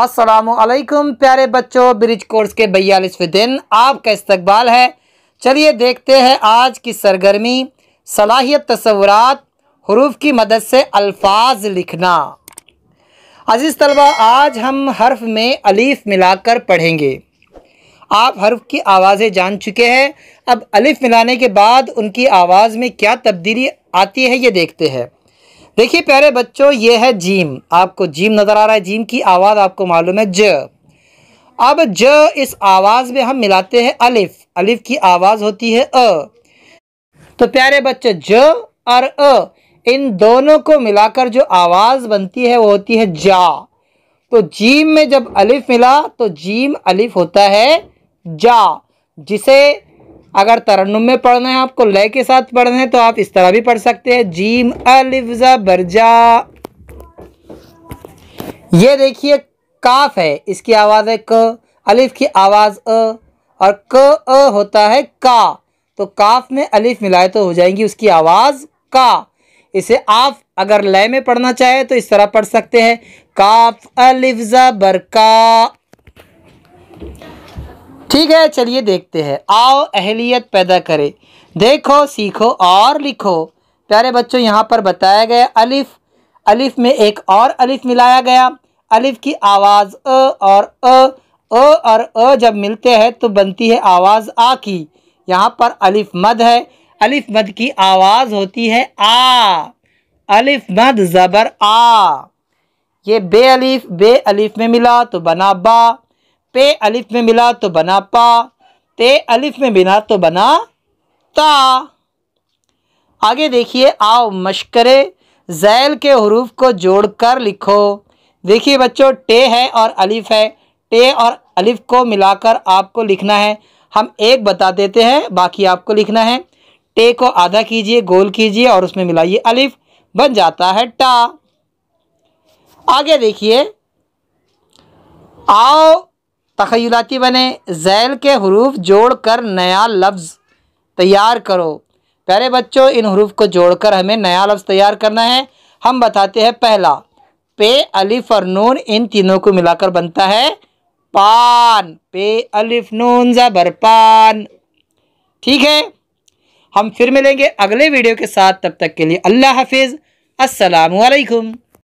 असलकुम प्यारे बच्चों ब्रिज कोर्स के बयालीसवें दिन आपका इस्तकबाल है चलिए देखते हैं आज की सरगर्मी सलाहियत तस्वूर हरूफ की मदद से अल्फाज लिखना अजीज़ तलबा आज हम हर्फ में अलीफ़ मिलाकर पढ़ेंगे आप हर्फ की आवाज़ें जान चुके हैं अब अलीफ़ मिलाने के बाद उनकी आवाज़ में क्या तब्दीली आती है ये देखते हैं देखिए प्यारे बच्चों ये है जीम आपको जीम नज़र आ रहा है जीम की आवाज़ आपको मालूम है ज अब ज इस आवाज़ में हम मिलाते हैं अलिफ अलिफ की आवाज़ होती है अ तो प्यारे बच्चे ज और अ इन दोनों को मिलाकर जो आवाज़ बनती है वो होती है जा तो जीम में जब अलिफ मिला तो जीम अलिफ होता है जा जिसे अगर तरन्नुम में पढ़ना है आपको लय के साथ पढ़ना है तो आप इस तरह भी पढ़ सकते हैं जीम अलिफ्जा बरजा ये देखिए काफ है इसकी आवाज़ है क अलिफ की आवाज़ अ और क अ होता है का तो काफ में अलिफ मिलाए तो हो जाएंगी उसकी आवाज़ का इसे आप अगर लय में पढ़ना चाहे तो इस तरह पढ़ सकते हैं काफ अलिफ़ा बरका ठीक है चलिए देखते हैं आओ अहलियत पैदा करें देखो सीखो और लिखो प्यारे बच्चों यहाँ पर बताया गया अलिफ़ अलिफ़ में एक और अलिफ़ मिलाया गया अलिफ़ की आवाज़ अ और अ अ और अ जब मिलते हैं तो बनती है आवाज़ आ की यहाँ पर अलिफ़ मद है अलिफ़ मद की आवाज़ होती है आ अलिफ़ मद ज़बर आ ये बे अलिफ़ बे अलिफ़ में मिला तो बना बा पे अलिफ में मिला तो बना पा ते अलिफ में मिला तो बना ता आगे देखिए आओ मशकरे जैल के हरूफ को जोड़कर लिखो देखिए बच्चों टे है और अलिफ है टे और अलिफ को मिलाकर आपको लिखना है हम एक बता देते हैं बाकी आपको लिखना है टे को आधा कीजिए गोल कीजिए और उसमें मिलाइए अलिफ बन जाता है टा आगे देखिए आओ तखयलाती बने जैल के हरूफ जोड़ कर नया लफ्ज़ तैयार करो प्यारे बच्चों इन हरूफ को जोड़कर हमें नया लफ्ज़ तैयार करना है हम बताते हैं पहला पे अलिफ और नून इन तीनों को मिलाकर बनता है पान पे अलिफ नून ज़बर पान ठीक है हम फिर मिलेंगे अगले वीडियो के साथ तब तक के लिए अल्लाह हाफिज़ असलकम